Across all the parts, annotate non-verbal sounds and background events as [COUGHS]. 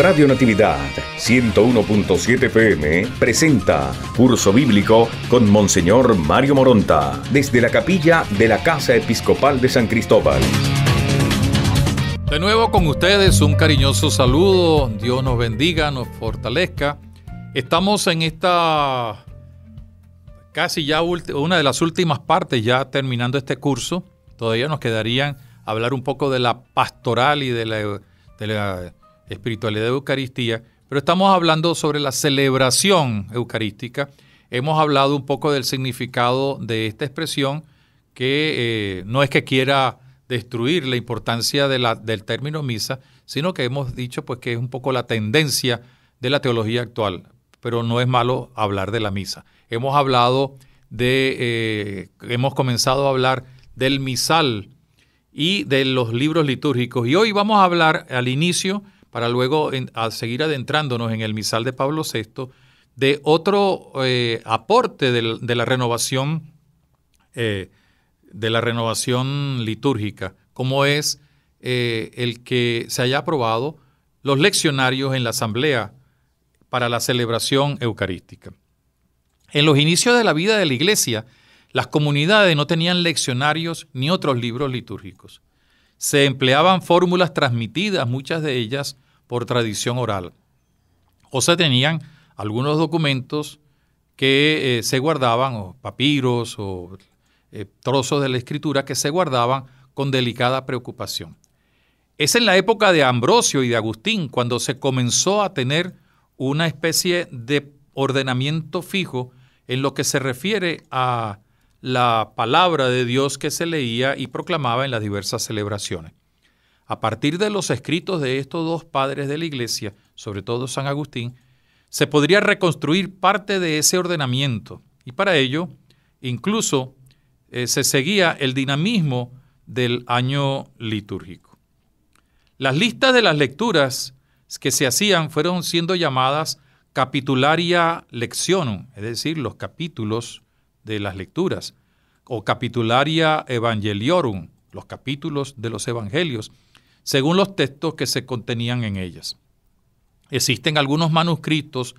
Radio Natividad 101.7 PM presenta Curso Bíblico con Monseñor Mario Moronta desde la capilla de la Casa Episcopal de San Cristóbal. De nuevo con ustedes un cariñoso saludo, Dios nos bendiga, nos fortalezca. Estamos en esta casi ya una de las últimas partes, ya terminando este curso. Todavía nos quedarían hablar un poco de la pastoral y de la espiritualidad de Eucaristía, pero estamos hablando sobre la celebración eucarística. Hemos hablado un poco del significado de esta expresión, que eh, no es que quiera destruir la importancia del término misa, sino que hemos dicho pues, que es un poco la tendencia de la teología actual, pero no es malo hablar de la misa. Hemos hablado de, eh, hemos comenzado a hablar del misal y de los libros litúrgicos, y hoy vamos a hablar al inicio para luego seguir adentrándonos en el misal de Pablo VI, de otro eh, aporte de, la renovación, eh, de la renovación litúrgica, como es eh, el que se haya aprobado los leccionarios en la asamblea para la celebración eucarística. En los inicios de la vida de la iglesia, las comunidades no tenían leccionarios ni otros libros litúrgicos se empleaban fórmulas transmitidas, muchas de ellas, por tradición oral. O se tenían algunos documentos que eh, se guardaban, o papiros, o eh, trozos de la escritura que se guardaban con delicada preocupación. Es en la época de Ambrosio y de Agustín cuando se comenzó a tener una especie de ordenamiento fijo en lo que se refiere a la palabra de Dios que se leía y proclamaba en las diversas celebraciones. A partir de los escritos de estos dos padres de la Iglesia, sobre todo San Agustín, se podría reconstruir parte de ese ordenamiento y para ello incluso eh, se seguía el dinamismo del año litúrgico. Las listas de las lecturas que se hacían fueron siendo llamadas capitularia Lectionum, es decir, los capítulos de las lecturas, o Capitularia Evangeliorum, los capítulos de los evangelios, según los textos que se contenían en ellas. Existen algunos manuscritos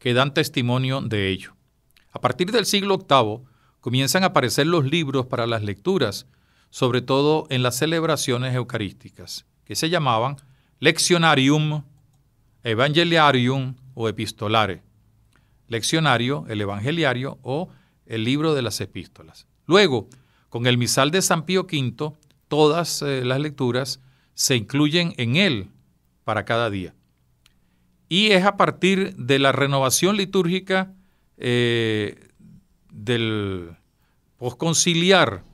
que dan testimonio de ello. A partir del siglo VIII comienzan a aparecer los libros para las lecturas, sobre todo en las celebraciones eucarísticas, que se llamaban Leccionarium, Evangeliarium o Epistolare. Leccionario, el Evangeliario o el libro de las epístolas. Luego, con el misal de San Pío V, todas eh, las lecturas se incluyen en él para cada día. Y es a partir de la renovación litúrgica eh, del posconciliar,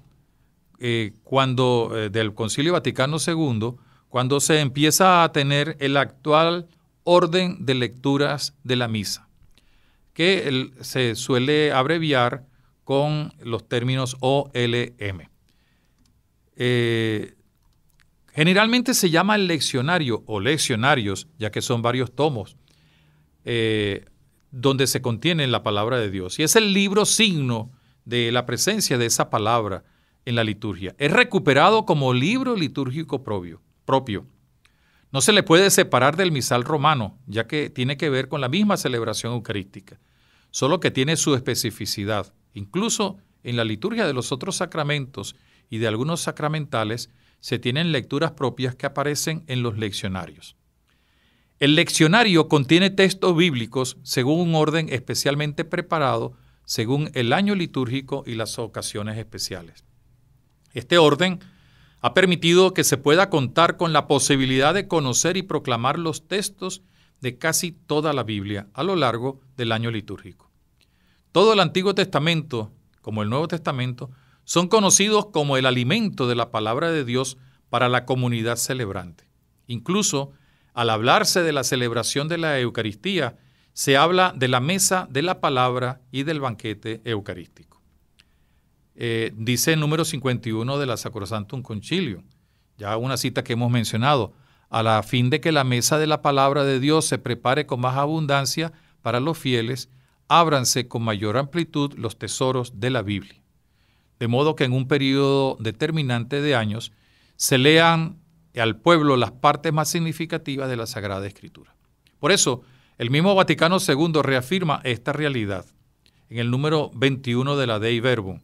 eh, cuando, del Concilio Vaticano II, cuando se empieza a tener el actual orden de lecturas de la misa, que se suele abreviar con los términos OLM. Eh, generalmente se llama leccionario o leccionarios, ya que son varios tomos, eh, donde se contiene la palabra de Dios. Y es el libro signo de la presencia de esa palabra en la liturgia. Es recuperado como libro litúrgico propio. propio. No se le puede separar del misal romano, ya que tiene que ver con la misma celebración eucarística solo que tiene su especificidad. Incluso en la liturgia de los otros sacramentos y de algunos sacramentales se tienen lecturas propias que aparecen en los leccionarios. El leccionario contiene textos bíblicos según un orden especialmente preparado, según el año litúrgico y las ocasiones especiales. Este orden ha permitido que se pueda contar con la posibilidad de conocer y proclamar los textos de casi toda la Biblia a lo largo del año litúrgico. Todo el Antiguo Testamento, como el Nuevo Testamento, son conocidos como el alimento de la palabra de Dios para la comunidad celebrante. Incluso, al hablarse de la celebración de la Eucaristía, se habla de la mesa de la palabra y del banquete eucarístico. Eh, dice el número 51 de la Sacrosantum Concilio ya una cita que hemos mencionado, a la fin de que la mesa de la palabra de Dios se prepare con más abundancia para los fieles, ábranse con mayor amplitud los tesoros de la Biblia. De modo que en un periodo determinante de años se lean al pueblo las partes más significativas de la Sagrada Escritura. Por eso, el mismo Vaticano II reafirma esta realidad en el número 21 de la Dei Verbum.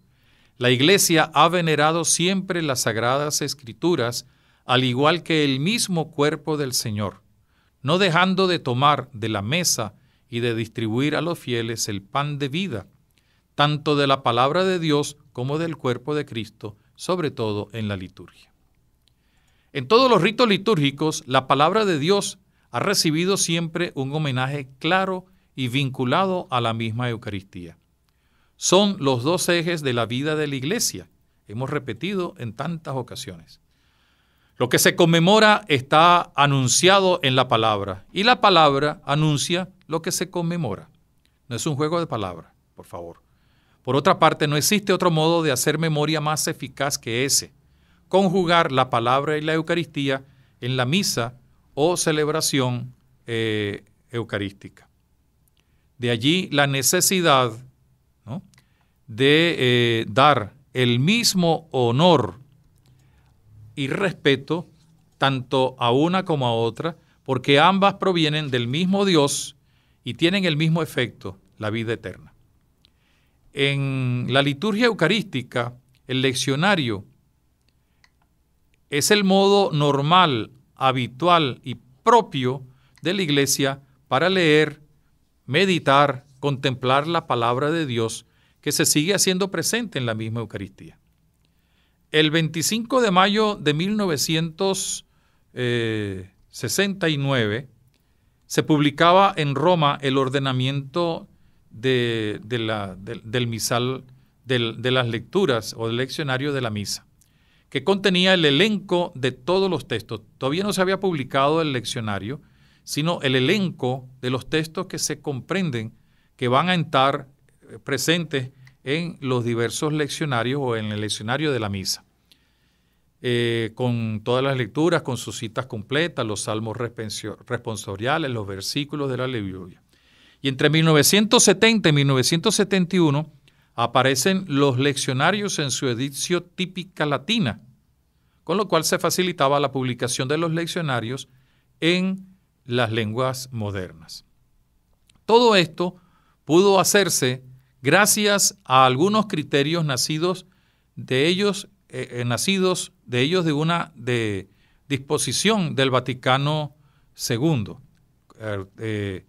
La Iglesia ha venerado siempre las Sagradas Escrituras al igual que el mismo cuerpo del Señor, no dejando de tomar de la mesa y de distribuir a los fieles el pan de vida, tanto de la palabra de Dios como del cuerpo de Cristo, sobre todo en la liturgia. En todos los ritos litúrgicos, la palabra de Dios ha recibido siempre un homenaje claro y vinculado a la misma Eucaristía. Son los dos ejes de la vida de la Iglesia, hemos repetido en tantas ocasiones. Lo que se conmemora está anunciado en la palabra y la palabra anuncia lo que se conmemora. No es un juego de palabras, por favor. Por otra parte, no existe otro modo de hacer memoria más eficaz que ese, conjugar la palabra y la Eucaristía en la misa o celebración eh, eucarística. De allí la necesidad de eh, dar el mismo honor y respeto tanto a una como a otra, porque ambas provienen del mismo Dios y tienen el mismo efecto, la vida eterna. En la liturgia eucarística, el leccionario es el modo normal, habitual y propio de la iglesia para leer, meditar, contemplar la palabra de Dios que se sigue haciendo presente en la misma Eucaristía. El 25 de mayo de 1969 eh, se publicaba en Roma el ordenamiento del misal de las lecturas o del leccionario de la misa, que contenía el elenco de todos los textos. Todavía no se había publicado el leccionario, sino el elenco de los textos que se comprenden que van a estar eh, presentes en los diversos leccionarios o en el leccionario de la misa. Eh, con todas las lecturas, con sus citas completas, los salmos responsoriales, los versículos de la ley Y entre 1970 y 1971 aparecen los leccionarios en su edición típica latina, con lo cual se facilitaba la publicación de los leccionarios en las lenguas modernas. Todo esto pudo hacerse gracias a algunos criterios nacidos de ellos, eh, eh, nacidos de ellos de una de disposición del Vaticano II. Er, eh,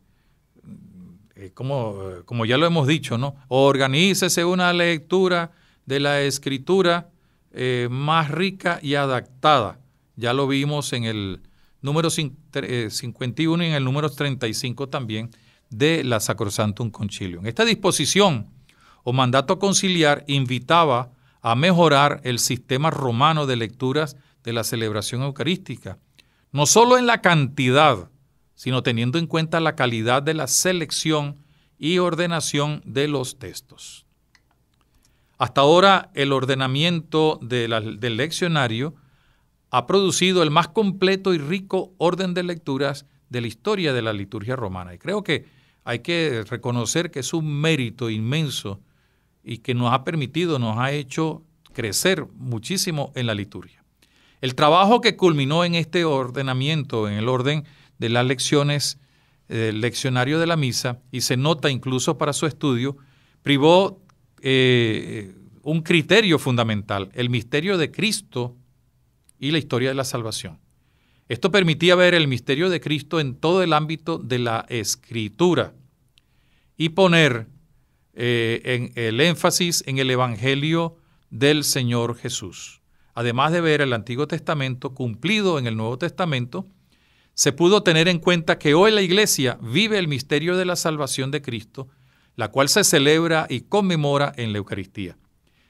como, ya lo hemos dicho, ¿no? Organícese una lectura de la escritura más rica y adaptada. Ya lo vimos en el número 51 y en el número 35 también de la Sacrosantum Concilium. Esta disposición o mandato conciliar invitaba a mejorar el sistema romano de lecturas de la celebración eucarística, no solo en la cantidad, sino teniendo en cuenta la calidad de la selección y ordenación de los textos. Hasta ahora el ordenamiento del leccionario ha producido el más completo y rico orden de lecturas de la historia de la liturgia romana. Y creo que hay que reconocer que es un mérito inmenso y que nos ha permitido, nos ha hecho crecer muchísimo en la liturgia. El trabajo que culminó en este ordenamiento, en el orden de las lecciones, el leccionario de la misa, y se nota incluso para su estudio, privó eh, un criterio fundamental, el misterio de Cristo y la historia de la salvación. Esto permitía ver el misterio de Cristo en todo el ámbito de la escritura y poner eh, en el énfasis en el Evangelio del Señor Jesús. Además de ver el Antiguo Testamento cumplido en el Nuevo Testamento, se pudo tener en cuenta que hoy la Iglesia vive el misterio de la salvación de Cristo, la cual se celebra y conmemora en la Eucaristía.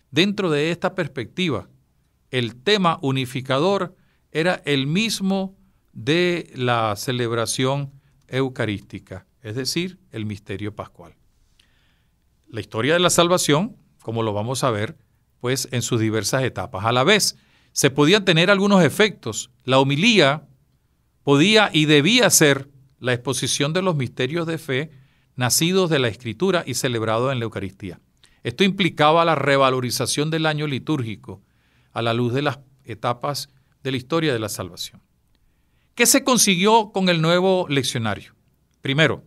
Dentro de esta perspectiva, el tema unificador era el mismo de la celebración eucarística, es decir, el misterio pascual. La historia de la salvación, como lo vamos a ver, pues en sus diversas etapas. A la vez, se podían tener algunos efectos. La homilía podía y debía ser la exposición de los misterios de fe nacidos de la Escritura y celebrados en la Eucaristía. Esto implicaba la revalorización del año litúrgico a la luz de las etapas de la historia de la salvación. ¿Qué se consiguió con el nuevo leccionario? Primero,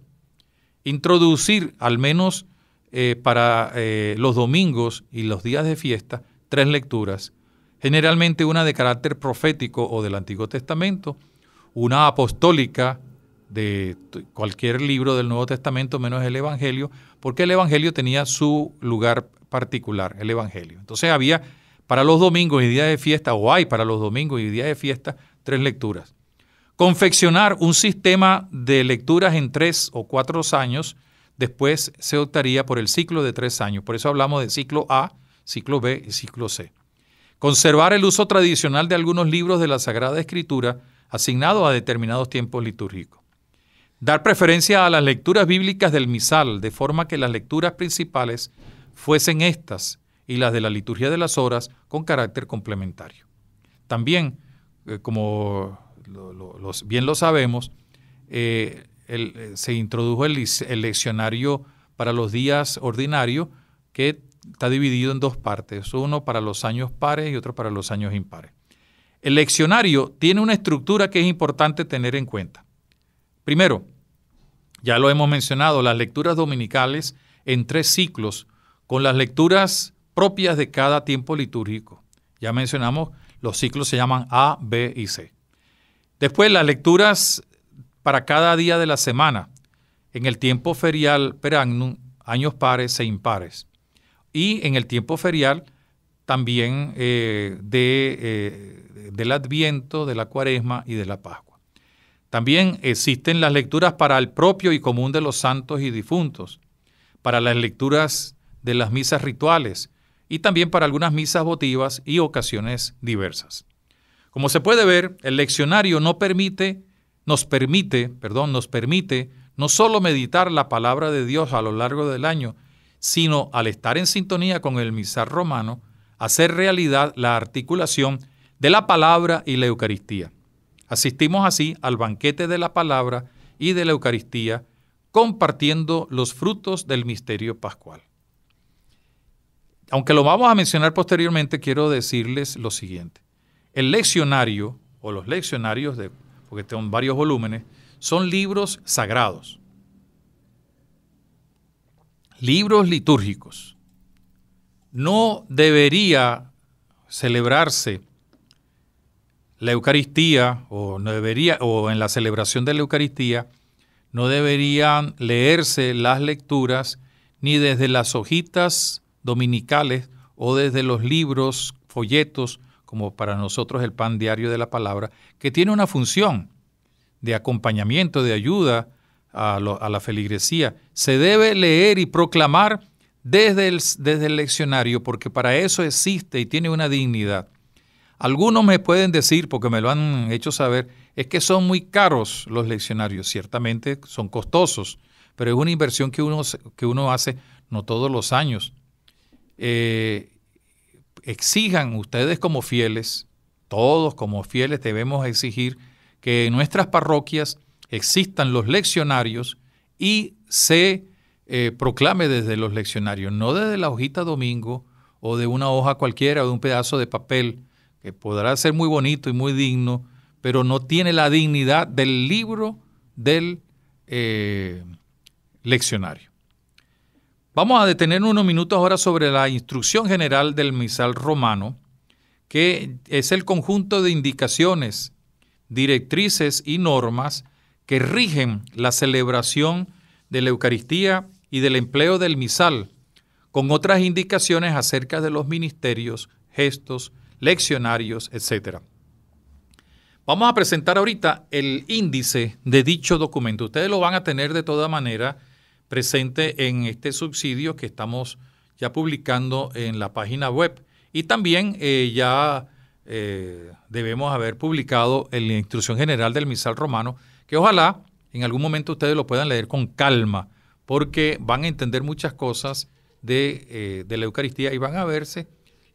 introducir al menos eh, para eh, los domingos y los días de fiesta tres lecturas, generalmente una de carácter profético o del Antiguo Testamento, una apostólica de cualquier libro del Nuevo Testamento menos el Evangelio, porque el Evangelio tenía su lugar particular, el Evangelio. Entonces había para los domingos y días de fiesta, o hay para los domingos y días de fiesta, tres lecturas. Confeccionar un sistema de lecturas en tres o cuatro años, después se optaría por el ciclo de tres años. Por eso hablamos de ciclo A, ciclo B y ciclo C. Conservar el uso tradicional de algunos libros de la Sagrada Escritura asignados a determinados tiempos litúrgicos. Dar preferencia a las lecturas bíblicas del misal, de forma que las lecturas principales fuesen estas y las de la liturgia de las horas con carácter complementario. También, eh, como bien lo sabemos, eh, eh, se introdujo el, el, leccionario para los días ordinarios que está dividido en dos partes, uno para los años pares y otro para los años impares. El leccionario tiene una estructura que es importante tener en cuenta. Primero, ya lo hemos mencionado, las lecturas dominicales en tres ciclos, con las lecturas propias de cada tiempo litúrgico. Ya mencionamos, los ciclos se llaman A, B y C. Después, las lecturas para cada día de la semana, en el tiempo ferial per annum, años pares e impares. Y en el tiempo ferial también eh, de, eh, del Adviento, de la Cuaresma y de la Pascua. También existen las lecturas para el propio y común de los santos y difuntos, para las lecturas de las misas rituales, y también para algunas misas votivas y ocasiones diversas. Como se puede ver, el leccionario no permite, nos permite, perdón, nos permite no solo meditar la palabra de Dios a lo largo del año, sino al estar en sintonía con el misal romano, hacer realidad la articulación de la palabra y la Eucaristía. Asistimos así al banquete de la palabra y de la Eucaristía, compartiendo los frutos del misterio pascual aunque lo vamos a mencionar posteriormente, quiero decirles lo siguiente. El leccionario o los leccionarios, de, porque son varios volúmenes, son libros sagrados, libros litúrgicos. No debería celebrarse la Eucaristía o no debería o en la celebración de la Eucaristía no deberían leerse las lecturas ni desde las hojitas dominicales o desde los libros, folletos, como para nosotros el pan diario de la palabra, que tiene una función de acompañamiento, de ayuda a, la feligresía. Se debe leer y proclamar desde el, desde el leccionario, porque para eso existe y tiene una dignidad. Algunos me pueden decir, porque me lo han hecho saber, es que son muy caros los leccionarios. Ciertamente son costosos, pero es una inversión que uno, que uno hace no todos los años, eh, exijan ustedes como fieles, todos como fieles debemos exigir que en nuestras parroquias existan los leccionarios y se eh, proclame desde los leccionarios, no desde la hojita domingo o de una hoja cualquiera o de un pedazo de papel que podrá ser muy bonito y muy digno, pero no tiene la dignidad del libro del eh, leccionario. Vamos a detener unos minutos ahora sobre la instrucción general del misal romano, que es el conjunto de indicaciones, directrices y normas que rigen la celebración de la Eucaristía y del empleo del misal, con otras indicaciones acerca de los ministerios, gestos, leccionarios, etc. Vamos a presentar ahorita el índice de dicho documento. Ustedes lo van a tener de toda manera presente en este subsidio que estamos ya publicando en la página web. Y también eh, ya eh, debemos haber publicado en la instrucción general del misal romano, que ojalá en algún momento ustedes lo puedan leer con calma, porque van a entender muchas cosas de, eh, la Eucaristía y van a verse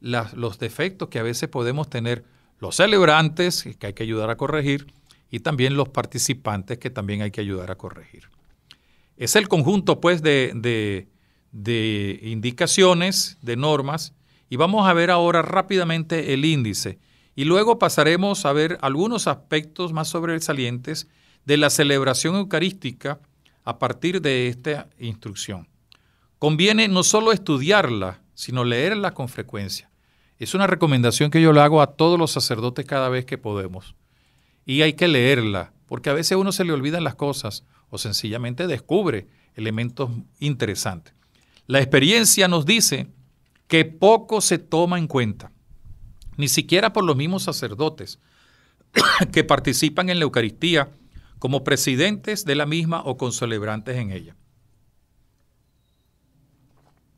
los defectos que a veces podemos tener los celebrantes, que hay que ayudar a corregir, y también los participantes, que también hay que ayudar a corregir. Es el conjunto, pues, de, indicaciones, de normas, y vamos a ver ahora rápidamente el índice. Y luego pasaremos a ver algunos aspectos más sobresalientes de la celebración eucarística a partir de esta instrucción. Conviene no solo estudiarla, sino leerla con frecuencia. Es una recomendación que yo le hago a todos los sacerdotes cada vez que podemos. Y hay que leerla, porque a veces uno se le olvidan las cosas o sencillamente descubre elementos interesantes. La experiencia nos dice que poco se toma en cuenta, ni siquiera por los mismos sacerdotes [COUGHS] que participan en la Eucaristía como presidentes de la misma o celebrantes en ella.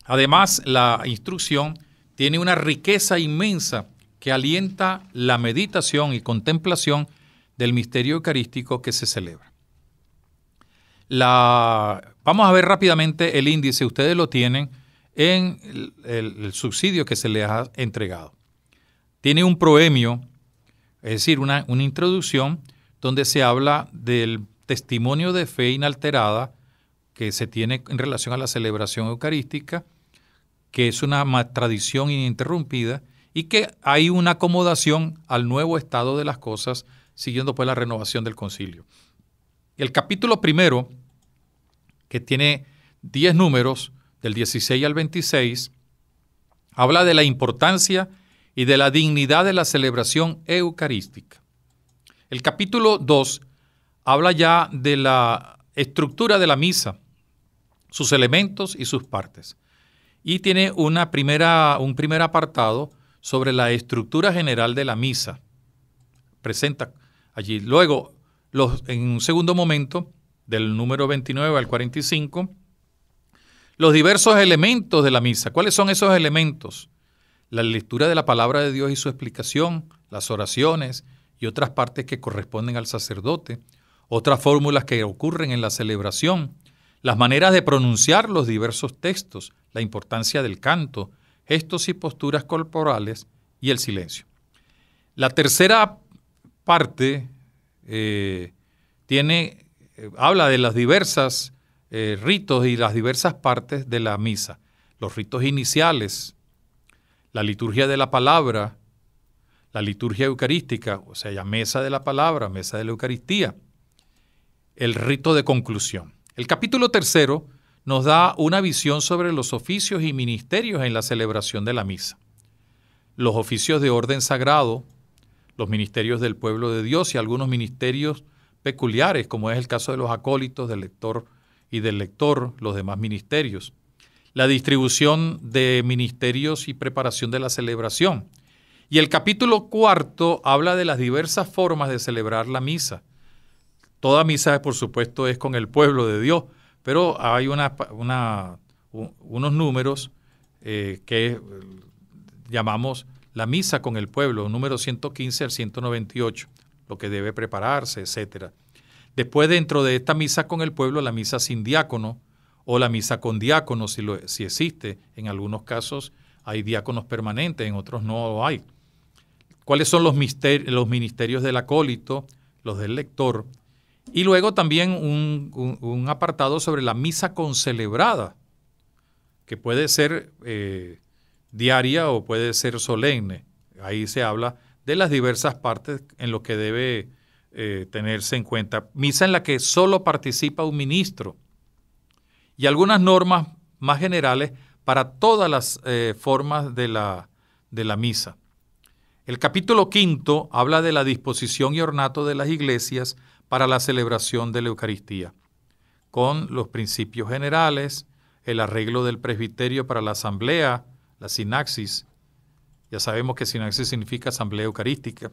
Además, la instrucción tiene una riqueza inmensa que alienta la meditación y contemplación del misterio eucarístico que se celebra. La, vamos a ver rápidamente el índice, ustedes lo tienen en el, subsidio que se les ha entregado. Tiene un proemio, es decir, una, una introducción donde se habla del testimonio de fe inalterada que se tiene en relación a la celebración eucarística, que es una tradición ininterrumpida y que hay una acomodación al nuevo estado de las cosas siguiendo pues la renovación del concilio. El capítulo primero que tiene 10 números, del 16 al 26, habla de la importancia y de la dignidad de la celebración eucarística. El capítulo 2 habla ya de la estructura de la misa, sus elementos y sus partes. Y tiene una primera, un primer apartado sobre la estructura general de la misa. Presenta allí. Luego, los, en un segundo momento, del número 29 al 45, los diversos elementos de la misa. ¿Cuáles son esos elementos? La lectura de la palabra de Dios y su explicación, las oraciones y otras partes que corresponden al sacerdote, otras fórmulas que ocurren en la celebración, las maneras de pronunciar los diversos textos, la importancia del canto, gestos y posturas corporales y el silencio. La tercera parte eh, tiene eh, habla de las diversas eh, ritos y las diversas partes de la misa. Los ritos iniciales, la liturgia de la palabra, la liturgia eucarística, o sea, la mesa de la palabra, mesa de la Eucaristía, el rito de conclusión. El capítulo tercero nos da una visión sobre los oficios y ministerios en la celebración de la misa. Los oficios de orden sagrado, los ministerios del pueblo de Dios y algunos ministerios peculiares, como es el caso de los acólitos, del lector y del lector, los demás ministerios. La distribución de ministerios y preparación de la celebración. Y el capítulo cuarto habla de las diversas formas de celebrar la misa. Toda misa, por supuesto, es con el pueblo de Dios, pero hay unos números eh, que llamamos la misa con el pueblo, número 115 al 198 lo que debe prepararse, etc. Después, dentro de esta misa con el pueblo, la misa sin diácono o la misa con diácono, si, si existe. En algunos casos hay diáconos permanentes, en otros no hay. ¿Cuáles son los, misterios, los ministerios del acólito, los del lector? Y luego también un, apartado sobre la misa concelebrada, que puede ser eh, diaria o puede ser solemne. Ahí se habla de las diversas partes en lo que debe eh, tenerse en cuenta. Misa en la que solo participa un ministro y algunas normas más generales para todas las eh, formas de la, de la misa. El capítulo quinto habla de la disposición y ornato de las iglesias para la celebración de la Eucaristía, con los principios generales, el arreglo del presbiterio para la asamblea, la sinaxis, ya sabemos que sinaxis significa asamblea eucarística.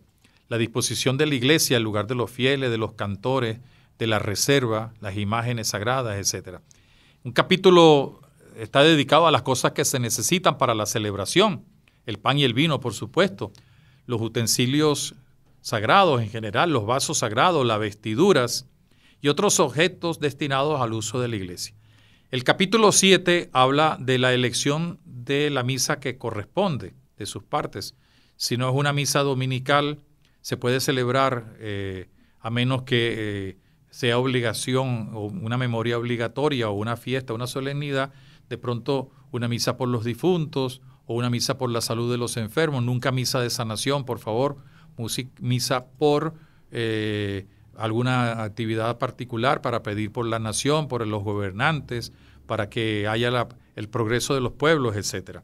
La disposición de la iglesia, el lugar de los fieles, de los cantores, de la reserva, las imágenes sagradas, etc. Un capítulo está dedicado a las cosas que se necesitan para la celebración. El pan y el vino, por supuesto. Los utensilios sagrados en general, los vasos sagrados, las vestiduras y otros objetos destinados al uso de la iglesia. El capítulo 7 habla de la elección de la misa que corresponde de sus partes. Si no es una misa dominical, se puede celebrar eh, a menos que eh, sea obligación o una memoria obligatoria o una fiesta, una solemnidad, de pronto una misa por los difuntos o una misa por la salud de los enfermos, nunca misa de sanación, por favor, misa por eh, alguna actividad particular para pedir por la nación, por los gobernantes, para que haya el progreso de los pueblos, etc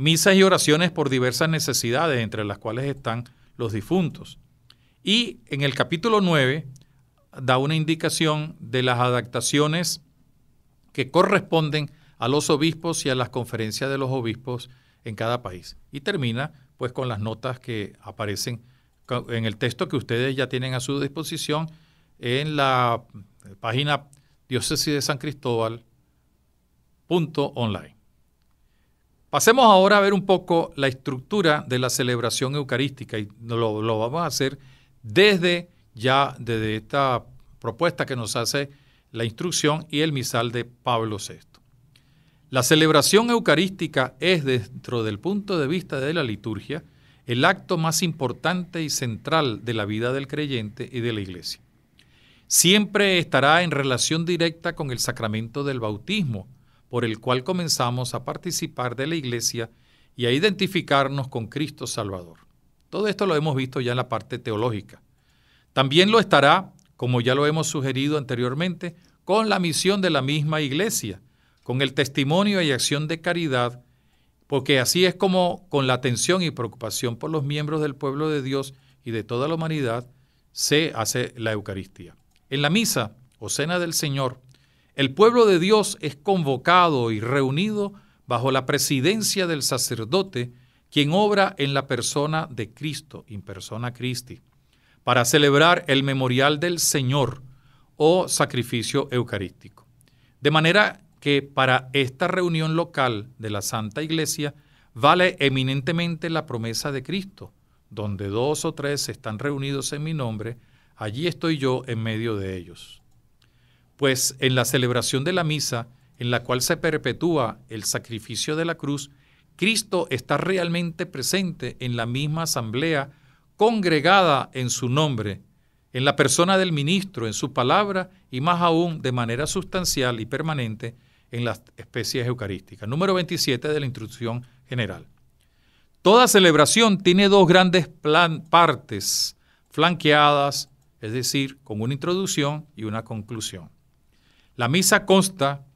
misas y oraciones por diversas necesidades, entre las cuales están los difuntos. Y en el capítulo 9 da una indicación de las adaptaciones que corresponden a los obispos y a las conferencias de los obispos en cada país. Y termina pues con las notas que aparecen en el texto que ustedes ya tienen a su disposición en la página diócesis de San Cristóbal Pasemos ahora a ver un poco la estructura de la celebración eucarística y lo, vamos a hacer desde ya, desde esta propuesta que nos hace la instrucción y el misal de Pablo VI. La celebración eucarística es, dentro del punto de vista de la liturgia, el acto más importante y central de la vida del creyente y de la iglesia. Siempre estará en relación directa con el sacramento del bautismo, por el cual comenzamos a participar de la iglesia y a identificarnos con Cristo Salvador. Todo esto lo hemos visto ya en la parte teológica. También lo estará, como ya lo hemos sugerido anteriormente, con la misión de la misma iglesia, con el testimonio y acción de caridad, porque así es como con la atención y preocupación por los miembros del pueblo de Dios y de toda la humanidad se hace la Eucaristía. En la misa o cena del Señor, el pueblo de Dios es convocado y reunido bajo la presidencia del sacerdote, quien obra en la persona de Cristo, in persona Christi, para celebrar el memorial del Señor o sacrificio eucarístico. De manera que para esta reunión local de la Santa Iglesia vale eminentemente la promesa de Cristo, donde dos o tres están reunidos en mi nombre, allí estoy yo en medio de ellos pues en la celebración de la misa, en la cual se perpetúa el sacrificio de la cruz, Cristo está realmente presente en la misma asamblea congregada en su nombre, en la persona del ministro, en su palabra y más aún de manera sustancial y permanente en las especies eucarísticas. Número 27 de la instrucción general. Toda celebración tiene dos grandes partes flanqueadas, es decir, con una introducción y una conclusión. La misa consta,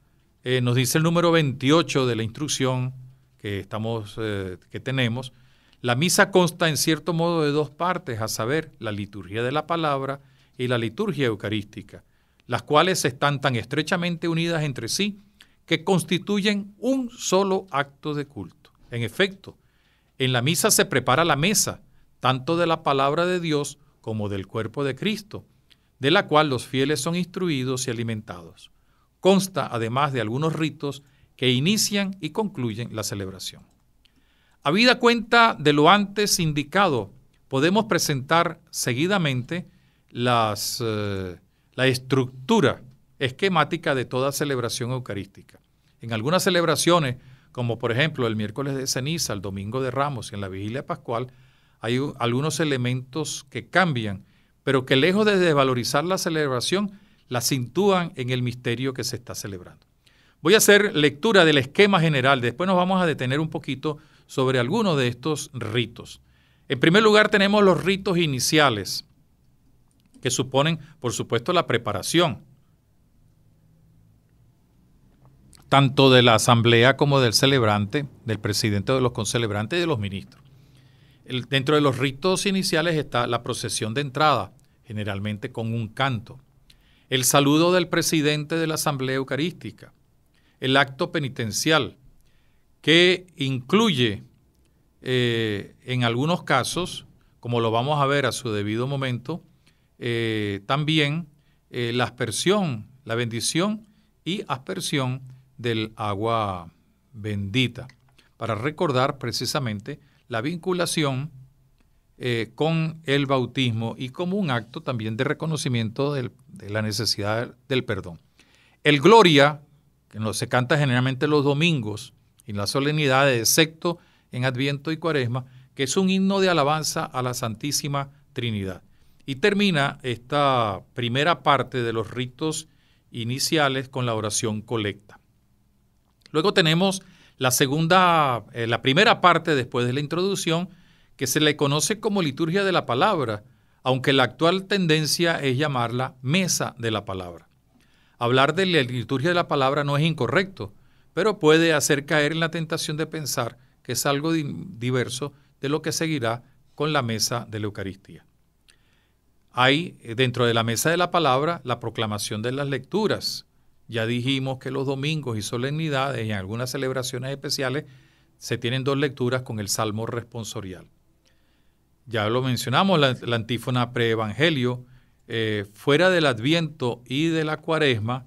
eh, nos dice el número 28 de la instrucción que, estamos, eh, que tenemos, la misa consta en cierto modo de dos partes, a saber, la liturgia de la palabra y la liturgia eucarística, las cuales están tan estrechamente unidas entre sí que constituyen un solo acto de culto. En efecto, en la misa se prepara la mesa, tanto de la palabra de Dios como del cuerpo de Cristo, de la cual los fieles son instruidos y alimentados. Consta además de algunos ritos que inician y concluyen la celebración. Habida cuenta de lo antes indicado, podemos presentar seguidamente las, eh, la estructura esquemática de toda celebración eucarística. En algunas celebraciones, como por ejemplo el miércoles de ceniza, el domingo de ramos y en la vigilia pascual, hay algunos elementos que cambian pero que lejos de desvalorizar la celebración, la sintúan en el misterio que se está celebrando. Voy a hacer lectura del esquema general, después nos vamos a detener un poquito sobre algunos de estos ritos. En primer lugar tenemos los ritos iniciales, que suponen, por supuesto, la preparación, tanto de la asamblea como del celebrante, del presidente de los concelebrantes y de los ministros dentro de los ritos iniciales está la procesión de entrada, generalmente con un canto, el saludo del presidente de la Asamblea Eucarística, el acto penitencial, que incluye eh, en algunos casos, como lo vamos a ver a su debido momento, eh, también eh, la aspersión, la bendición y aspersión del agua bendita, para recordar precisamente la vinculación eh, con el bautismo y como un acto también de reconocimiento de la necesidad del perdón. El Gloria, que nos se canta generalmente los domingos y solemnidad de secto en Adviento y Cuaresma, que es un himno de alabanza a la Santísima Trinidad. Y termina esta primera parte de los ritos iniciales con la oración colecta. Luego tenemos la segunda, eh, la primera parte después de la introducción, que se le conoce como liturgia de la palabra, aunque la actual tendencia es llamarla mesa de la palabra. Hablar de la liturgia de la palabra no es incorrecto, pero puede hacer caer en la tentación de pensar que es algo diverso de lo que seguirá con la mesa de la Eucaristía. Hay eh, dentro de la mesa de la palabra la proclamación de las lecturas, ya dijimos que los domingos y solemnidades y en algunas celebraciones especiales se tienen dos lecturas con el Salmo responsorial. Ya lo mencionamos, la, antífona pre-evangelio, eh, fuera del Adviento y de la Cuaresma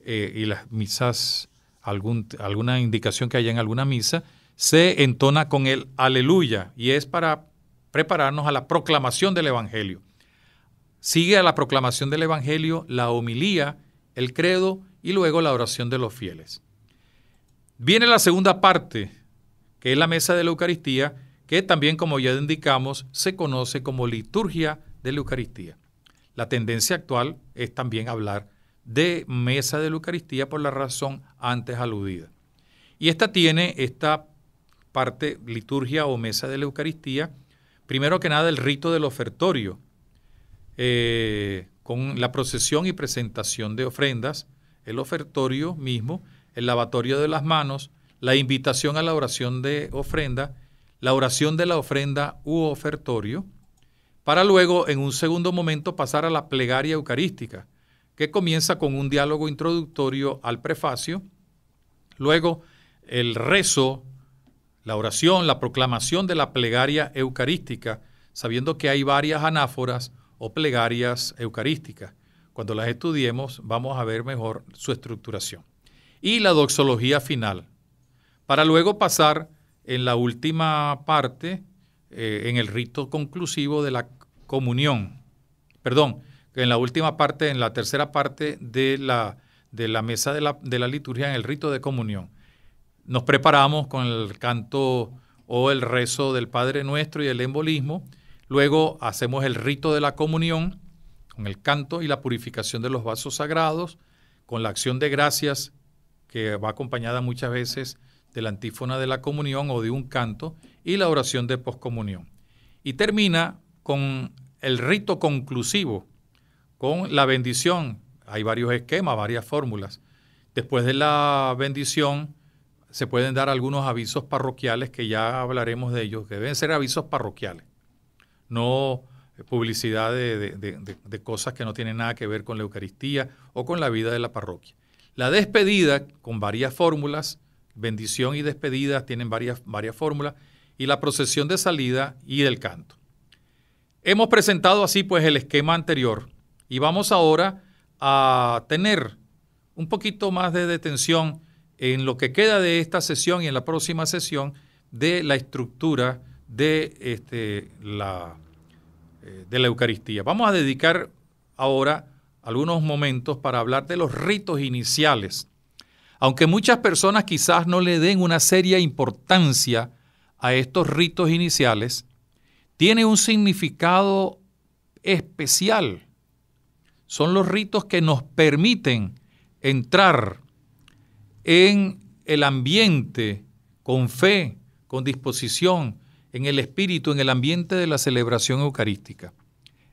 eh, y las misas, alguna indicación que haya en alguna misa, se entona con el aleluya y es para prepararnos a la proclamación del Evangelio. Sigue a la proclamación del Evangelio la homilía el credo y luego la oración de los fieles. Viene la segunda parte, que es la mesa de la Eucaristía, que también, como ya indicamos, se conoce como liturgia de la Eucaristía. La tendencia actual es también hablar de mesa de la Eucaristía por la razón antes aludida. Y esta tiene esta parte, liturgia o mesa de la Eucaristía, primero que nada el rito del ofertorio, eh, con la procesión y presentación de ofrendas, el ofertorio mismo, el lavatorio de las manos, la invitación a la oración de ofrenda, la oración de la ofrenda u ofertorio, para luego en un segundo momento pasar a la plegaria eucarística, que comienza con un diálogo introductorio al prefacio, luego el rezo, la oración, la proclamación de la plegaria eucarística, sabiendo que hay varias anáforas o plegarias eucarísticas. Cuando las estudiemos vamos a ver mejor su estructuración. Y la doxología final, para luego pasar en la última parte, eh, en el rito conclusivo de la comunión, perdón, en la última parte, en la tercera parte de la, de la mesa de la, de la liturgia, en el rito de comunión. Nos preparamos con el canto o el rezo del Padre Nuestro y el embolismo Luego hacemos el rito de la comunión con el canto y la purificación de los vasos sagrados, con la acción de gracias que va acompañada muchas veces de la antífona de la comunión o de un canto y la oración de poscomunión. Y termina con el rito conclusivo, con la bendición. Hay varios esquemas, varias fórmulas. Después de la bendición se pueden dar algunos avisos parroquiales que ya hablaremos de ellos, que deben ser avisos parroquiales no eh, publicidad de, cosas que no tienen nada que ver con la Eucaristía o con la vida de la parroquia. La despedida, con varias fórmulas, bendición y despedida tienen varias, varias fórmulas, y la procesión de salida y del canto. Hemos presentado así pues el esquema anterior y vamos ahora a tener un poquito más de detención en lo que queda de esta sesión y en la próxima sesión de la estructura de, este, la, eh, de la Eucaristía. Vamos a dedicar ahora algunos momentos para hablar de los ritos iniciales. Aunque muchas personas quizás no le den una seria importancia a estos ritos iniciales, tiene un significado especial. Son los ritos que nos permiten entrar en el ambiente con fe, con disposición, en el espíritu, en el ambiente de la celebración eucarística.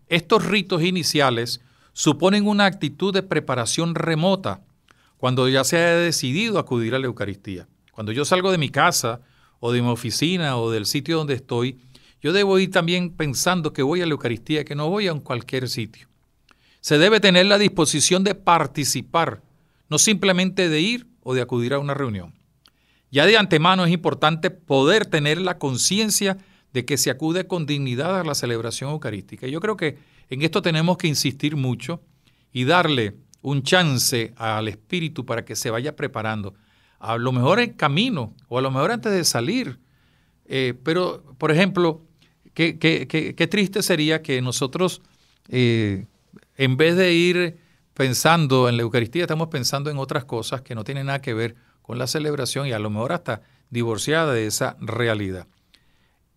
Estos ritos iniciales suponen una actitud de preparación remota, cuando ya se ha decidido acudir a la Eucaristía. Cuando yo salgo de mi casa o de mi oficina o del sitio donde estoy, yo debo ir también pensando que voy a la Eucaristía, que no voy a un cualquier sitio. Se debe tener la disposición de participar, no simplemente de ir o de acudir a una reunión. Ya de antemano es importante poder tener la conciencia de que se acude con dignidad a la celebración eucarística. yo creo que en esto tenemos que insistir mucho y darle un chance al espíritu para que se vaya preparando. A lo mejor en camino o a lo mejor antes de salir. Eh, pero, por ejemplo, qué, triste sería que nosotros, eh, en vez de ir pensando en la Eucaristía, estamos pensando en otras cosas que no tienen nada que ver con la celebración y a lo mejor hasta divorciada de esa realidad.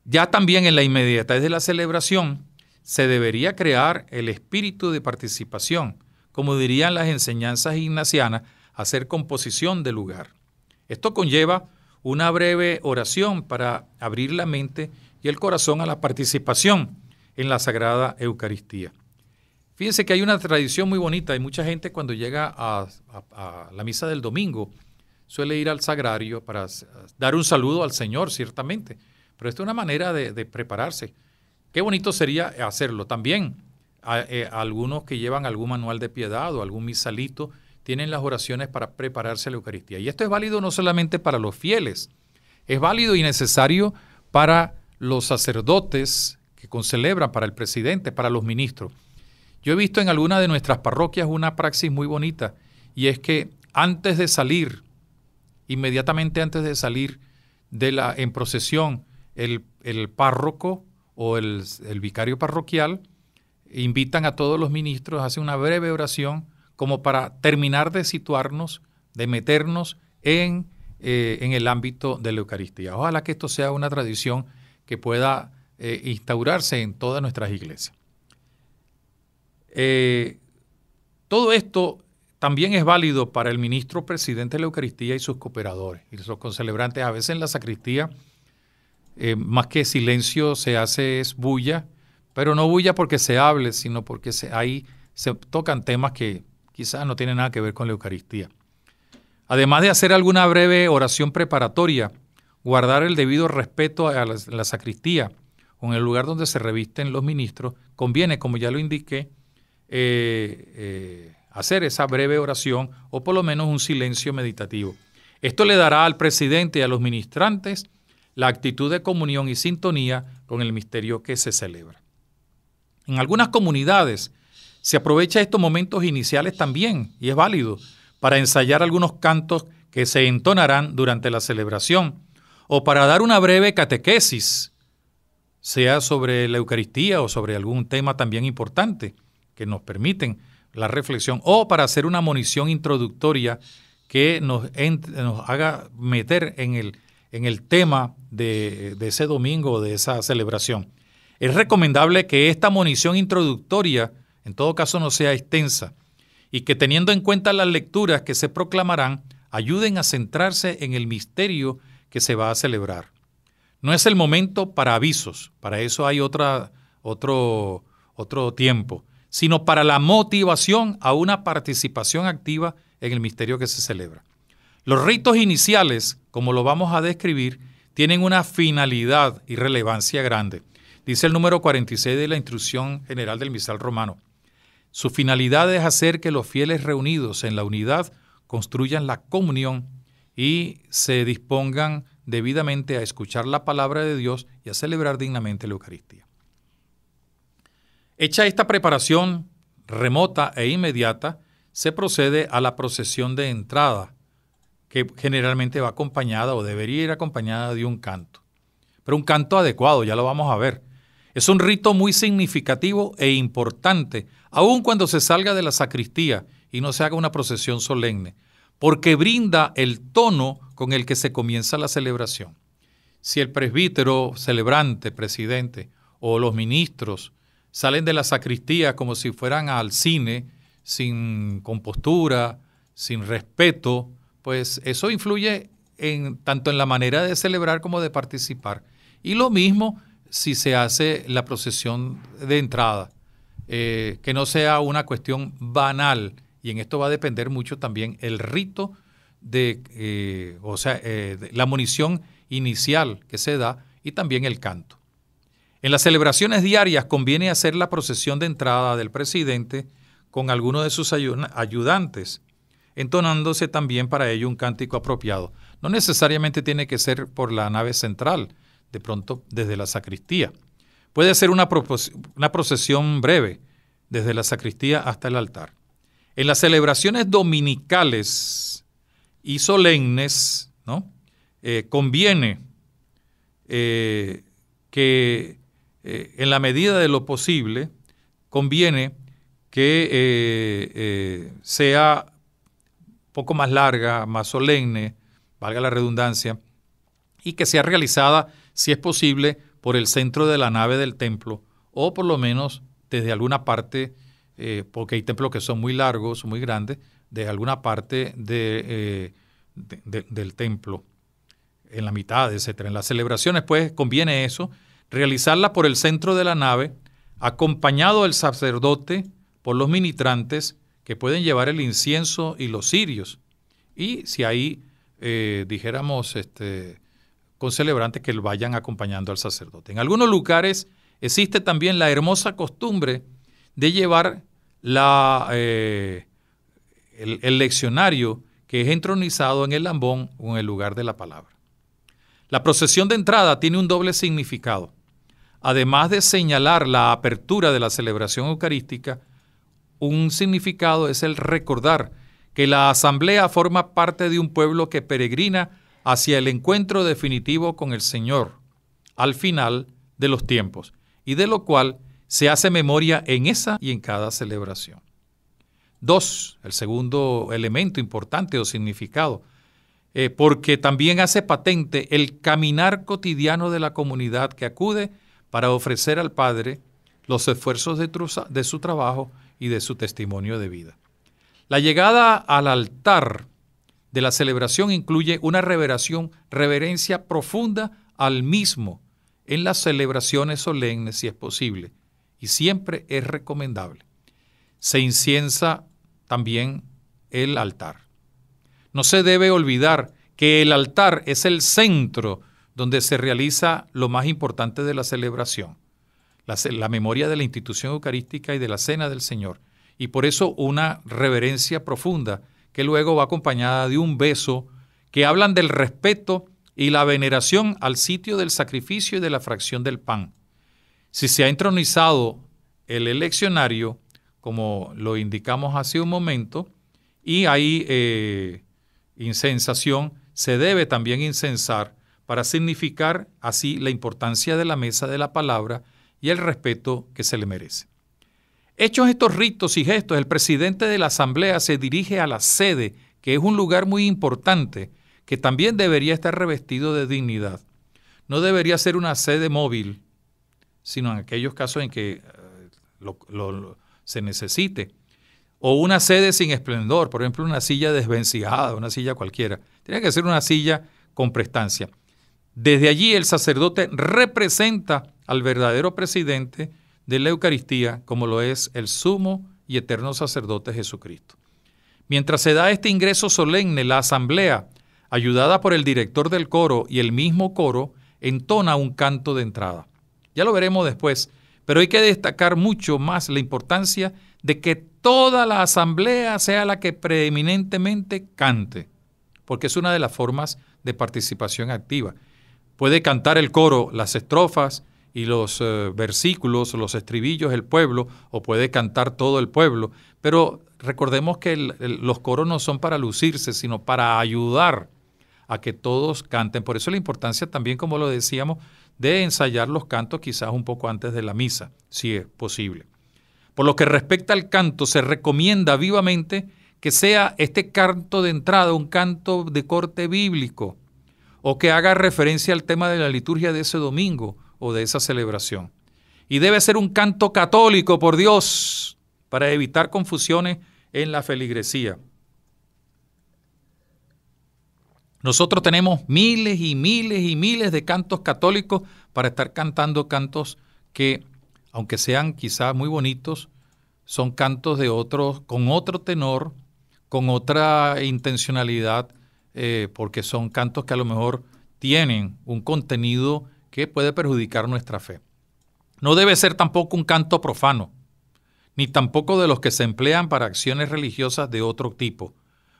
Ya también en la inmediata de la celebración se debería crear el espíritu de participación, como dirían las enseñanzas ignacianas, hacer composición de lugar. Esto conlleva una breve oración para abrir la mente y el corazón a la participación en la Sagrada Eucaristía. Fíjense que hay una tradición muy bonita y mucha gente cuando llega a la misa del domingo suele ir al sagrario para dar un saludo al Señor, ciertamente. Pero esta es una manera de, prepararse. Qué bonito sería hacerlo. También eh, algunos que llevan algún manual de piedad o algún misalito tienen las oraciones para prepararse a la Eucaristía. Y esto es válido no solamente para los fieles, es válido y necesario para los sacerdotes que concelebran, para el presidente, para los ministros. Yo he visto en alguna de nuestras parroquias una praxis muy bonita y es que antes de salir inmediatamente antes de salir de la, en procesión, el, párroco o el, vicario parroquial invitan a todos los ministros, hacer una breve oración como para terminar de situarnos, de meternos eh, en, el ámbito de la Eucaristía. Ojalá que esto sea una tradición que pueda eh, instaurarse en todas nuestras iglesias. Eh, todo esto también es válido para el ministro presidente de la Eucaristía y sus cooperadores y sus concelebrantes. A veces en la sacristía, eh, más que silencio, se hace es bulla, pero no bulla porque se hable, sino porque ahí se tocan temas que quizás no tienen nada que ver con la Eucaristía. Además de hacer alguna breve oración preparatoria, guardar el debido respeto a la, sacristía o en el lugar donde se revisten los ministros, conviene, como ya lo indiqué, eh, eh, hacer esa breve oración o por lo menos un silencio meditativo. Esto le dará al presidente y a los ministrantes la actitud de comunión y sintonía con el misterio que se celebra. En algunas comunidades se aprovecha estos momentos iniciales también, y es válido, para ensayar algunos cantos que se entonarán durante la celebración, o para dar una breve catequesis, sea sobre la Eucaristía o sobre algún tema también importante, que nos permiten la reflexión o para hacer una munición introductoria que nos, haga meter en el, tema de, ese domingo, de esa celebración. Es recomendable que esta munición introductoria, en todo caso, no sea extensa y que teniendo en cuenta las lecturas que se proclamarán, ayuden a centrarse en el misterio que se va a celebrar. No es el momento para avisos, para eso hay otra, otro, otro tiempo sino para la motivación a una participación activa en el misterio que se celebra. Los ritos iniciales, como lo vamos a describir, tienen una finalidad y relevancia grande. Dice el número 46 de la Instrucción General del Misal Romano. Su finalidad es hacer que los fieles reunidos en la unidad construyan la comunión y se dispongan debidamente a escuchar la palabra de Dios y a celebrar dignamente la Eucaristía. Hecha esta preparación remota e inmediata, se procede a la procesión de entrada, que generalmente va acompañada o debería ir acompañada de un canto. Pero un canto adecuado, ya lo vamos a ver. Es un rito muy significativo e importante, aun cuando se salga de la sacristía y no se haga una procesión solemne, porque brinda el tono con el que se comienza la celebración. Si el presbítero, celebrante, presidente o los ministros salen de la sacristía como si fueran al cine, sin compostura, sin respeto, pues eso influye en, tanto en la manera de celebrar como de participar. Y lo mismo si se hace la procesión de entrada, eh, que no sea una cuestión banal. Y en esto va a depender mucho también el rito de, eh, o sea, eh, la munición inicial que se da y también el canto. En las celebraciones diarias conviene hacer la procesión de entrada del presidente con alguno de sus ayudantes, entonándose también para ello un cántico apropiado. No necesariamente tiene que ser por la nave central, de pronto desde la sacristía. Puede ser una, procesión breve, desde la sacristía hasta el altar. En las celebraciones dominicales y solemnes, ¿no? Eh, conviene eh, que eh, en la medida de lo posible, conviene que sea eh, un eh, sea poco más larga, más solemne, valga la redundancia, y que sea realizada, si es posible, por el centro de la nave del templo, o por lo menos desde alguna parte, porque hay templos que son muy largos, muy grandes, desde alguna parte del templo, en la mitad, etcétera. En las celebraciones, pues, conviene eso, realizarla por el centro de la nave, acompañado del sacerdote por los ministrantes que pueden llevar el incienso y los cirios. Y si ahí eh, dijéramos este, con celebrantes que vayan acompañando al sacerdote. En algunos lugares existe también la hermosa costumbre de llevar la, eh, el leccionario que es entronizado en el lambón o en el lugar de la palabra. La procesión de entrada tiene un doble significado además de señalar la apertura de la celebración eucarística, un significado es el recordar que la asamblea forma parte de un pueblo que peregrina hacia el encuentro definitivo con el Señor al final de los tiempos y de lo cual se hace memoria en esa y en cada celebración. Dos, el segundo elemento importante o significado, eh, porque también hace patente el caminar cotidiano de la comunidad que acude para ofrecer al Padre los esfuerzos de, de su trabajo y de su testimonio de vida. La llegada al altar de la celebración incluye una reverencia profunda al mismo en las celebraciones solemnes si es posible, y siempre es recomendable. Se inciensa también el altar. No se debe olvidar que el altar es el centro donde se realiza lo más importante de la celebración, la, memoria de la institución eucarística y de la cena del Señor. Y por eso una reverencia profunda que luego va acompañada de un beso que hablan del respeto y la veneración al sitio del sacrificio y de la fracción del pan. Si se ha entronizado el eleccionario, como lo indicamos hace un momento, y hay eh, incensación, se debe también incensar para significar así la importancia de la mesa de la palabra y el respeto que se le merece. Hechos estos ritos y gestos, el presidente de la Asamblea se dirige a la sede, que es un lugar muy importante, que también debería estar revestido de dignidad. No debería ser una sede móvil, sino en aquellos casos en que eh, se necesite. O una sede sin esplendor, por ejemplo, una silla desvencijada, una silla cualquiera. Tiene que ser una silla con prestancia. Desde allí el sacerdote representa al verdadero presidente de la Eucaristía, como lo es el sumo y eterno sacerdote Jesucristo. Mientras se da este ingreso solemne, la asamblea, ayudada por el director del coro y el mismo coro, entona un canto de entrada. Ya lo veremos después, pero hay que destacar mucho más la importancia de que toda la asamblea sea la que preeminentemente cante, porque es una de las formas de participación activa puede cantar el coro las estrofas y los eh, versículos, los estribillos el pueblo, o puede cantar todo el pueblo, pero recordemos que los coros no son para lucirse, sino para ayudar a que todos canten. Por eso la importancia también, como lo decíamos, de ensayar los cantos quizás un poco antes de la misa, si es posible. Por lo que respecta al canto, se recomienda vivamente que sea este canto de entrada un canto de corte bíblico, o que haga referencia al tema de la liturgia de ese domingo o de esa celebración. Y debe ser un canto católico, por Dios, para evitar confusiones en la feligresía. Nosotros tenemos miles y miles y miles de cantos católicos para estar cantando cantos que, aunque sean quizás muy bonitos, son cantos de otros, con otro tenor, con otra intencionalidad, eh, porque son cantos que a lo mejor tienen un contenido que puede perjudicar nuestra fe. No debe ser tampoco un canto profano, ni tampoco de los que se emplean para acciones religiosas de otro tipo,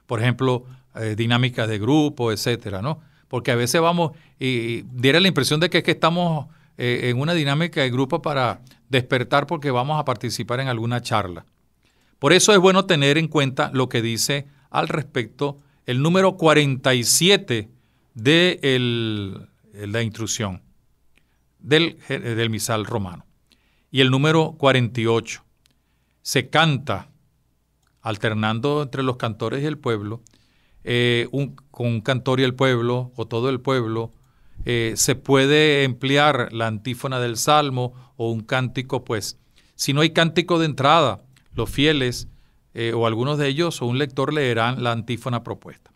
por ejemplo, eh, dinámicas de grupo, etcétera, ¿no? Porque a veces vamos y, diera la impresión de que es que estamos eh, en una dinámica de grupo para despertar porque vamos a participar en alguna charla. Por eso es bueno tener en cuenta lo que dice al respecto el número 47 de la instrucción del, misal romano. Y el número 48 se canta, alternando entre los cantores y el pueblo, eh, con un cantor y el pueblo, o todo el pueblo, eh, se puede emplear la antífona del salmo o un cántico, pues, si no hay cántico de entrada, los fieles eh, o algunos de ellos o un lector leerán la antífona propuesta.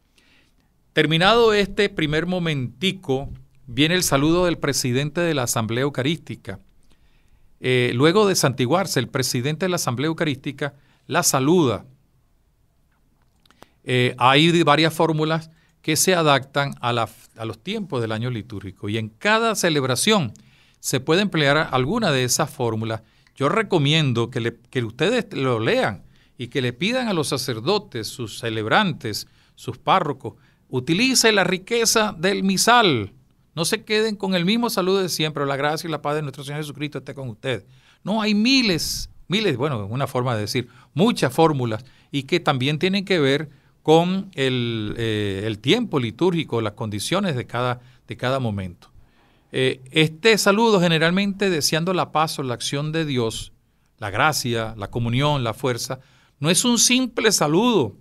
Terminado este primer momentico, viene el saludo del presidente de la Asamblea Eucarística. Eh, luego de santiguarse, el presidente de la Asamblea Eucarística la saluda. Eh, hay varias fórmulas que se adaptan a, los tiempos del año litúrgico y en cada celebración se puede emplear alguna de esas fórmulas. Yo recomiendo que ustedes lo lean y que le pidan a los sacerdotes, sus celebrantes, sus párrocos, utilice la riqueza del misal. No se queden con el mismo saludo de siempre. La gracia y la paz de nuestro Señor Jesucristo esté con usted No, hay miles, miles, bueno, una forma de decir, muchas fórmulas y que también tienen que ver con el, eh, tiempo litúrgico, las condiciones de cada, de cada momento. Eh, este saludo generalmente deseando la paz o la acción de Dios, la gracia, la comunión, la fuerza, no es un simple saludo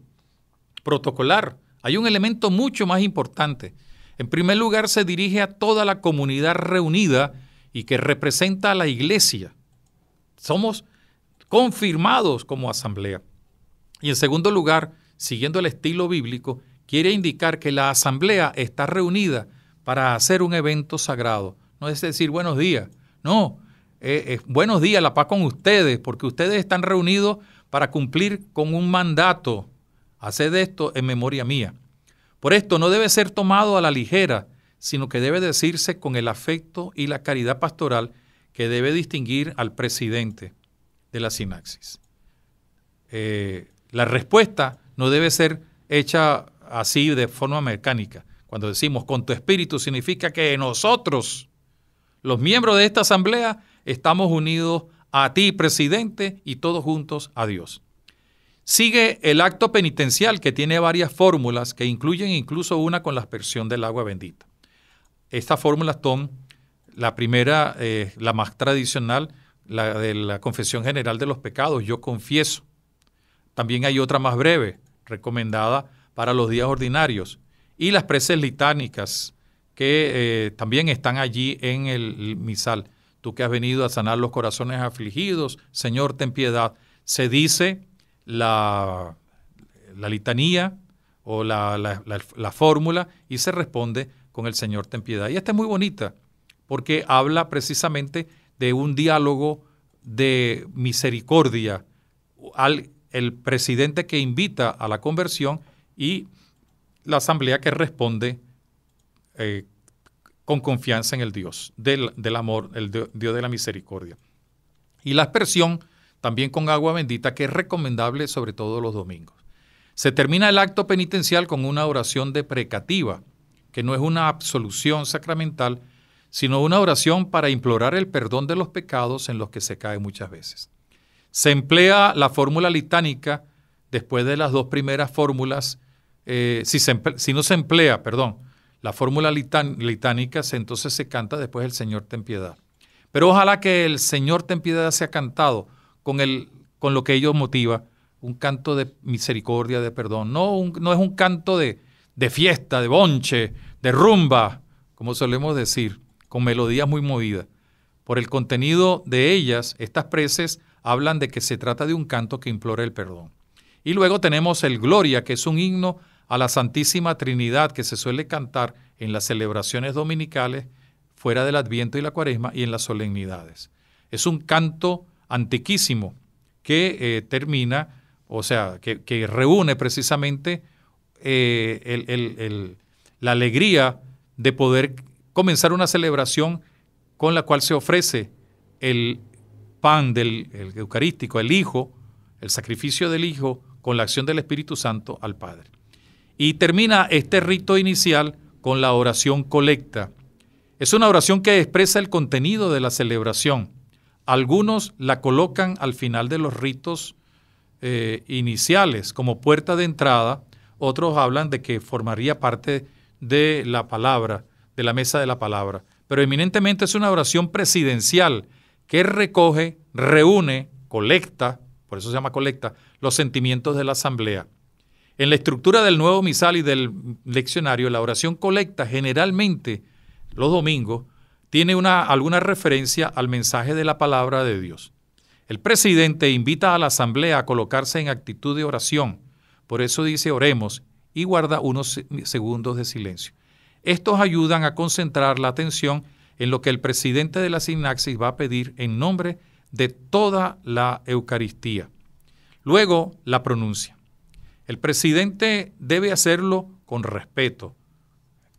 protocolar. Hay un elemento mucho más importante. En primer lugar, se dirige a toda la comunidad reunida y que representa a la iglesia. Somos confirmados como asamblea. Y en segundo lugar, siguiendo el estilo bíblico, quiere indicar que la asamblea está reunida para hacer un evento sagrado. No es decir buenos días, no, eh, es buenos días, la paz con ustedes, porque ustedes están reunidos para cumplir con un mandato. Haced esto en memoria mía. Por esto no debe ser tomado a la ligera, sino que debe decirse con el afecto y la caridad pastoral que debe distinguir al presidente de la sinaxis. Eh, la respuesta no debe ser hecha así de forma mecánica. Cuando decimos con tu espíritu significa que nosotros, los miembros de esta asamblea, estamos unidos a ti, presidente, y todos juntos a Dios. Sigue el acto penitencial que tiene varias fórmulas que incluyen incluso una con la aspersión del agua bendita. Estas fórmulas son la primera, eh, la más tradicional, la de la confesión general de los pecados, yo confieso. También hay otra más breve, recomendada para los días ordinarios, y las preces litánicas, que eh, también están allí en el misal tú que has venido a sanar los corazones afligidos, Señor, ten piedad. Se dice la, la litanía o la, fórmula y se responde con el Señor, ten piedad. Y esta es muy bonita porque habla precisamente de un diálogo de misericordia al el presidente que invita a la conversión y la asamblea que responde eh, con confianza en el Dios del, amor, el Dios de la misericordia. Y la expresión también con agua bendita, que es recomendable sobre todo los domingos. Se termina el acto penitencial con una oración de precativa, que no es una absolución sacramental, sino una oración para implorar el perdón de los pecados en los que se cae muchas veces. Se emplea la fórmula litánica después de las dos primeras fórmulas, eh, si, si no se emplea, perdón, la fórmula litánica se, entonces se canta después el Señor ten piedad. Pero ojalá que el Señor ten piedad sea cantado con, el, con lo que ellos motiva, un canto de misericordia, de perdón. No, no es un canto de, de fiesta, de bonche, de rumba, como solemos decir, con melodías muy movidas. Por el contenido de ellas, estas preces hablan de que se trata de un canto que implora el perdón. Y luego tenemos el Gloria, que es un himno a la Santísima Trinidad que se suele cantar en las celebraciones dominicales, fuera del Adviento y la Cuaresma y en las solemnidades. Es un canto antiquísimo que eh, termina, o sea, que, reúne precisamente eh, la alegría de poder comenzar una celebración con la cual se ofrece el pan del Eucarístico, el Hijo, el sacrificio del Hijo, con la acción del Espíritu Santo al Padre. Y termina este rito inicial con la oración colecta. Es una oración que expresa el contenido de la celebración. Algunos la colocan al final de los ritos eh, iniciales como puerta de entrada, otros hablan de que formaría parte de la palabra, de la mesa de la palabra. Pero eminentemente es una oración presidencial que recoge, reúne, colecta, por eso se llama colecta, los sentimientos de la asamblea. En la estructura del nuevo misal y del leccionario, la oración colecta generalmente los domingos tiene alguna referencia al mensaje de la palabra de Dios. El presidente invita a la asamblea a colocarse en actitud de oración. Por eso dice oremos y guarda unos segundos de silencio. Estos ayudan a concentrar la atención en lo que el presidente de la Sinaxis va a pedir en nombre de toda la Eucaristía. Luego la pronuncia. El presidente debe hacerlo con respeto,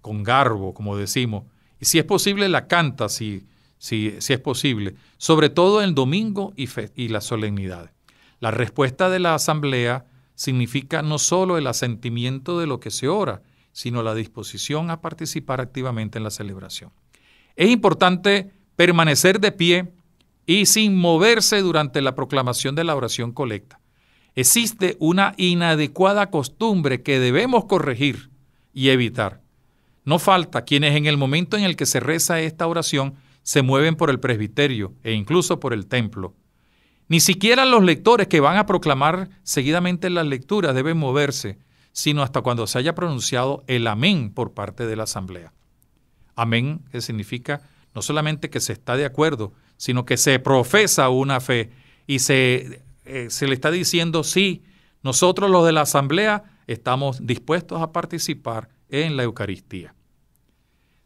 con garbo, como decimos, y si es posible la canta, si, si, si es posible, sobre todo el domingo y, la y las solemnidades. La respuesta de la asamblea significa no solo el asentimiento de lo que se ora, sino la disposición a participar activamente en la celebración. Es importante permanecer de pie y sin moverse durante la proclamación de la oración colecta existe una inadecuada costumbre que debemos corregir y evitar. No falta quienes en el momento en el que se reza esta oración se mueven por el presbiterio e incluso por el templo. Ni siquiera los lectores que van a proclamar seguidamente las lecturas deben moverse, sino hasta cuando se haya pronunciado el amén por parte de la asamblea. Amén, que significa no solamente que se está de acuerdo, sino que se profesa una fe y se eh, se le está diciendo, sí, nosotros los de la Asamblea estamos dispuestos a participar en la Eucaristía.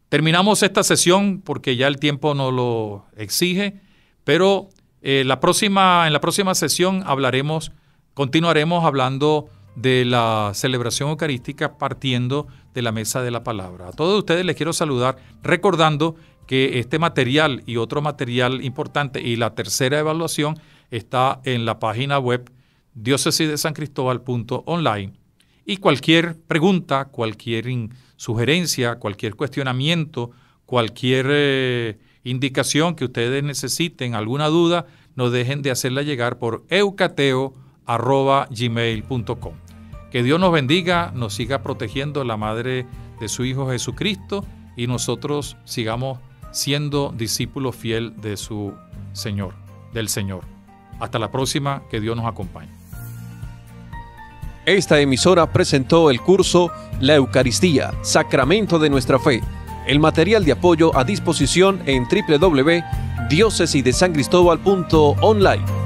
Terminamos esta sesión porque ya el tiempo no lo exige, pero eh, la próxima, en la próxima sesión hablaremos, continuaremos hablando de la celebración eucarística partiendo de la mesa de la palabra. A todos ustedes les quiero saludar recordando que este material y otro material importante y la tercera evaluación está en la página web online Y cualquier pregunta, cualquier sugerencia, cualquier cuestionamiento, cualquier eh, indicación que ustedes necesiten, alguna duda, no dejen de hacerla llegar por eucateo.gmail.com. Que Dios nos bendiga, nos siga protegiendo la Madre de su Hijo Jesucristo y nosotros sigamos siendo discípulos fiel de su Señor, del Señor. Hasta la próxima, que Dios nos acompañe. Esta emisora presentó el curso La Eucaristía, Sacramento de nuestra Fe. El material de apoyo a disposición en www.diócesidesangristóbal.online.